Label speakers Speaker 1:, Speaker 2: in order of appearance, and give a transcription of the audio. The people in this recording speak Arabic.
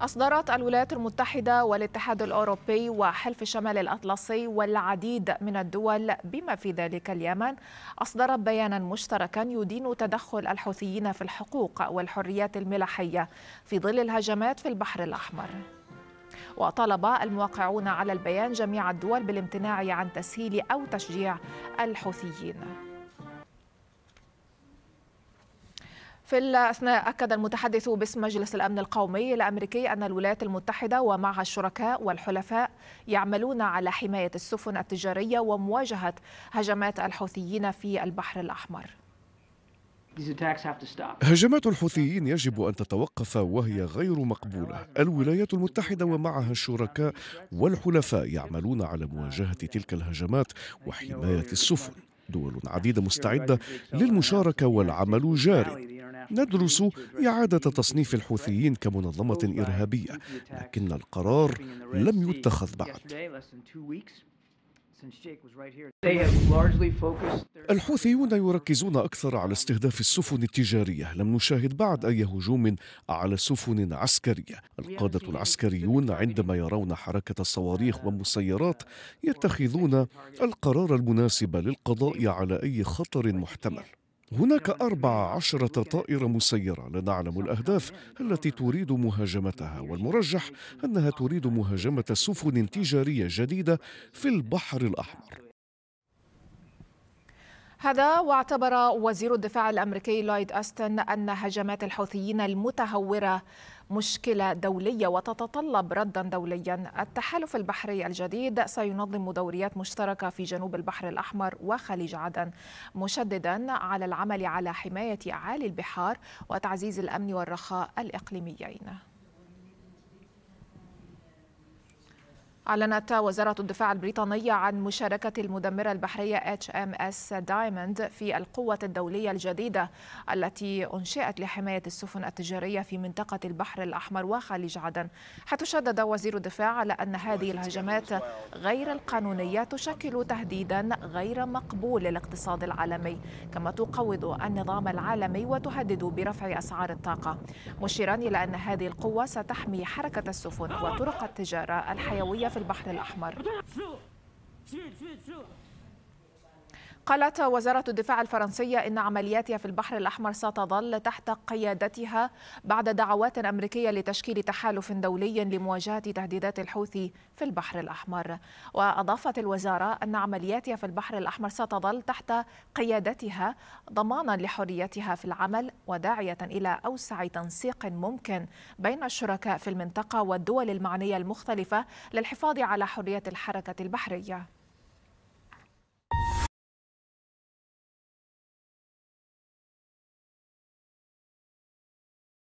Speaker 1: أصدرت الولايات المتحدة والاتحاد الأوروبي وحلف الشمال الأطلسي والعديد من الدول بما في ذلك اليمن أصدرت بيانا مشتركا يدين تدخل الحوثيين في الحقوق والحريات الملاحية في ظل الهجمات في البحر الأحمر وطلب الموقعون على البيان جميع الدول بالامتناع عن تسهيل أو تشجيع الحوثيين في الأثناء أكد المتحدث باسم مجلس الأمن القومي الأمريكي أن الولايات المتحدة ومعها الشركاء والحلفاء يعملون على حماية السفن التجارية ومواجهة هجمات الحوثيين في البحر الأحمر
Speaker 2: هجمات الحوثيين يجب أن تتوقف وهي غير مقبولة الولايات المتحدة ومعها الشركاء والحلفاء يعملون على مواجهة تلك الهجمات وحماية السفن دول عديدة مستعدة للمشاركة والعمل جاري ندرس إعادة تصنيف الحوثيين كمنظمة إرهابية لكن القرار لم يتخذ بعد الحوثيون يركزون أكثر على استهداف السفن التجارية لم نشاهد بعد أي هجوم على سفن عسكرية القادة العسكريون عندما يرون حركة الصواريخ والمسيرات يتخذون القرار المناسب للقضاء على أي خطر محتمل هناك أربع عشرة طائرة مسيرة لا نعلم الأهداف التي تريد مهاجمتها والمرجح أنها تريد مهاجمة سفن تجارية جديدة في البحر الأحمر
Speaker 1: هذا واعتبر وزير الدفاع الامريكي لويد استن ان هجمات الحوثيين المتهوره مشكله دوليه وتتطلب ردا دوليا التحالف البحري الجديد سينظم دوريات مشتركه في جنوب البحر الاحمر وخليج عدن مشددا على العمل على حمايه اعالي البحار وتعزيز الامن والرخاء الاقليميين أعلنت وزارة الدفاع البريطانية عن مشاركة المدمرة البحرية HMS دايموند في القوة الدولية الجديدة التي أنشئت لحماية السفن التجارية في منطقة البحر الأحمر وخليج عدن حيث شدد وزير الدفاع على أن هذه الهجمات غير القانونية تشكل تهديدا غير مقبول للاقتصاد العالمي كما تقوض النظام العالمي وتهدد برفع أسعار الطاقة مشيرا إلى أن هذه القوة ستحمي حركة السفن وطرق التجارة الحيوية في البحر الأحمر قالت وزارة الدفاع الفرنسية إن عملياتها في البحر الأحمر ستظل تحت قيادتها بعد دعوات أمريكية لتشكيل تحالف دولي لمواجهة تهديدات الحوثي في البحر الأحمر وأضافت الوزارة أن عملياتها في البحر الأحمر ستظل تحت قيادتها ضمانا لحريتها في العمل وداعية إلى أوسع تنسيق ممكن بين الشركاء في المنطقة والدول المعنية المختلفة للحفاظ على حرية الحركة البحرية